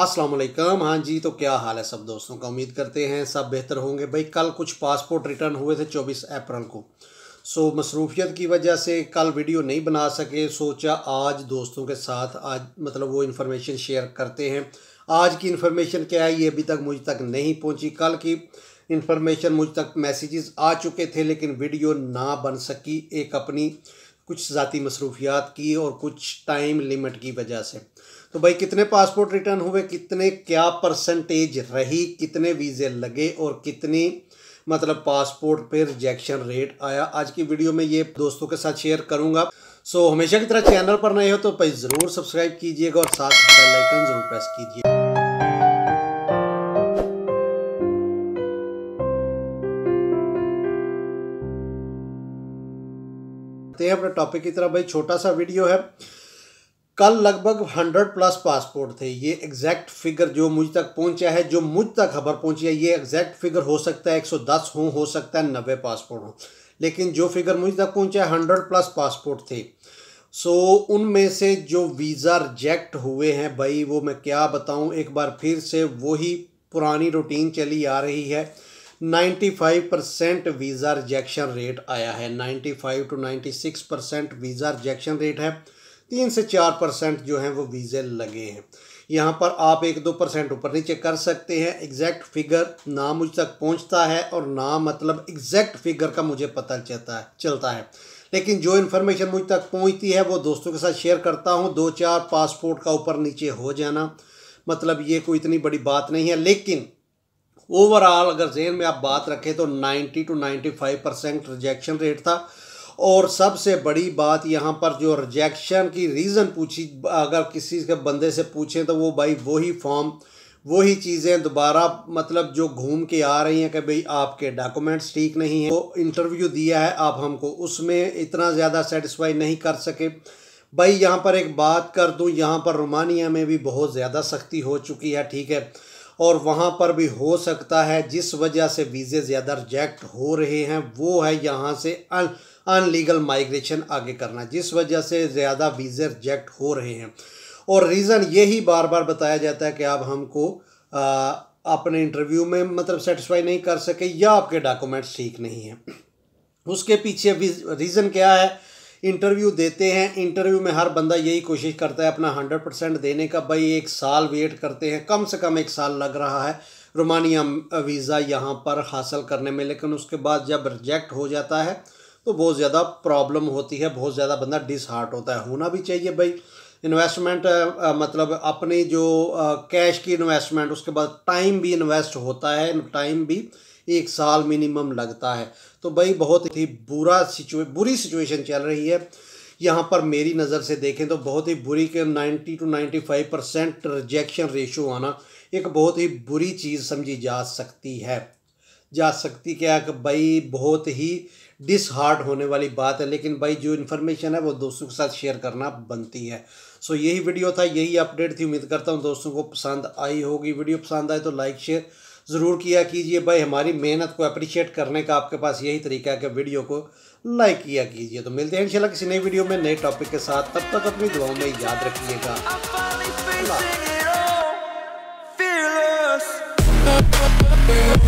असलम हाँ जी तो क्या हाल है सब दोस्तों का उम्मीद करते हैं सब बेहतर होंगे भाई कल कुछ पासपोर्ट रिटर्न हुए थे 24 अप्रैल को सो मसरूफियत की वजह से कल वीडियो नहीं बना सके सोचा आज दोस्तों के साथ आज मतलब वो इन्फॉर्मेशन शेयर करते हैं आज की इन्फॉर्मेशन क्या है ये अभी तक मुझ तक नहीं पहुँची कल की इन्फॉर्मेशन मुझ तक मैसेजेस आ चुके थे लेकिन वीडियो ना बन सकी एक अपनी कुछ ज़ाती मसरूफियात की और कुछ टाइम लिमिट की वजह से तो भाई कितने पासपोर्ट रिटर्न हुए कितने क्या परसेंटेज रही कितने वीज़े लगे और कितनी मतलब पासपोर्ट पे रिजेक्शन रेट आया आज की वीडियो में ये दोस्तों के साथ शेयर करूंगा सो so, हमेशा की तरह चैनल पर नए हो तो भाई ज़रूर सब्सक्राइब कीजिएगा और साथ बेल आइकन ज़रूर प्रेस कीजिएगा अपने टॉपिक की तरफ भाई छोटा सा वीडियो है कल लगभग हंड्रेड प्लस पासपोर्ट थे ये एग्जैक्ट फिगर जो मुझ तक पहुंचा है जो मुझ तक खबर पहुंची है ये एग्जैक्ट फिगर हो सकता है 110 हो हो सकता है नब्बे पासपोर्ट हो लेकिन जो फिगर मुझ तक पहुंचा है हंड्रेड प्लस पासपोर्ट थे सो so, उनमें से जो वीज़ा रिजेक्ट हुए हैं भाई वो मैं क्या बताऊँ एक बार फिर से वही पुरानी रूटीन चली आ रही है 95 परसेंट वीज़ा रिजेक्शन रेट आया है 95 to 96 percent visa rejection rate है तीन से चार परसेंट जो हैं वो वीज़े लगे हैं यहाँ पर आप एक दो परसेंट ऊपर नीचे कर सकते हैं एग्जैक्ट फिगर ना मुझ तक पहुँचता है और ना मतलब एग्जैक्ट फिगर का मुझे पता चलता है चलता है लेकिन जो इन्फॉर्मेशन मुझ तक पहुँचती है वो दोस्तों के साथ शेयर करता हूँ दो चार पासपोर्ट का ऊपर नीचे हो जाना मतलब ये कोई इतनी बड़ी बात नहीं है लेकिन ओवरऑल अगर जेन में आप बात रखें तो 90 टू 95 परसेंट रिजेक्शन रेट था और सबसे बड़ी बात यहाँ पर जो रिजेक्शन की रीज़न पूछी अगर किसी के बंदे से पूछें तो वो भाई वही फॉर्म वही चीज़ें दोबारा मतलब जो घूम के आ रही हैं कि भाई आपके डॉक्यूमेंट्स ठीक नहीं हैं वो इंटरव्यू दिया है आप हमको उसमें इतना ज़्यादा सेटिस्फाई नहीं कर सके भाई यहाँ पर एक बात कर दूँ यहाँ पर रोमानिया में भी बहुत ज़्यादा सख्ती हो चुकी है ठीक है और वहाँ पर भी हो सकता है जिस वजह से वीज़े ज़्यादा रिजेक्ट हो रहे हैं वो है यहाँ से अन अनलीगल माइग्रेशन आगे करना जिस वजह से ज़्यादा वीज़े रिजेक्ट हो रहे हैं और रीज़न यही बार बार बताया जाता है कि आप हमको आ, अपने इंटरव्यू में मतलब सेटिस्फाई नहीं कर सके या आपके डॉक्यूमेंट्स ठीक नहीं हैं उसके पीछे रीज़न क्या है इंटरव्यू देते हैं इंटरव्यू में हर बंदा यही कोशिश करता है अपना हंड्रेड परसेंट देने का भाई एक साल वेट करते हैं कम से कम एक साल लग रहा है रोमानिया वीज़ा यहाँ पर हासिल करने में लेकिन उसके बाद जब रिजेक्ट हो जाता है तो बहुत ज़्यादा प्रॉब्लम होती है बहुत ज़्यादा बंदा डिसहार्ट होता है होना भी चाहिए भाई इन्वेस्टमेंट मतलब अपनी जो कैश की इन्वेस्टमेंट उसके बाद टाइम भी इन्वेस्ट होता है टाइम भी एक साल मिनिमम लगता है तो भाई बहुत ही बुरा सिचुए बुरी सिचुएशन चल रही है यहाँ पर मेरी नज़र से देखें तो बहुत ही बुरी के ninety to ninety five percent rejection ratio आना एक बहुत ही बुरी चीज़ समझी जा सकती है जा सकती क्या कि भाई बहुत ही डिसहार्ट होने वाली बात है लेकिन भाई जो इन्फॉर्मेशन है वो दोस्तों के साथ शेयर करना बनती है सो यही वीडियो था यही अपडेट थी उम्मीद करता हूँ दोस्तों को पसंद आई होगी वीडियो पसंद आए तो लाइक शेयर ज़रूर किया कीजिए भाई हमारी मेहनत को अप्रिशिएट करने का आपके पास यही तरीका है कि वीडियो को लाइक किया कीजिए तो मिलते हैं इंशाल्लाह किसी नई वीडियो में नए टॉपिक के साथ तब तक अपनी दुआओं में याद रखिएगा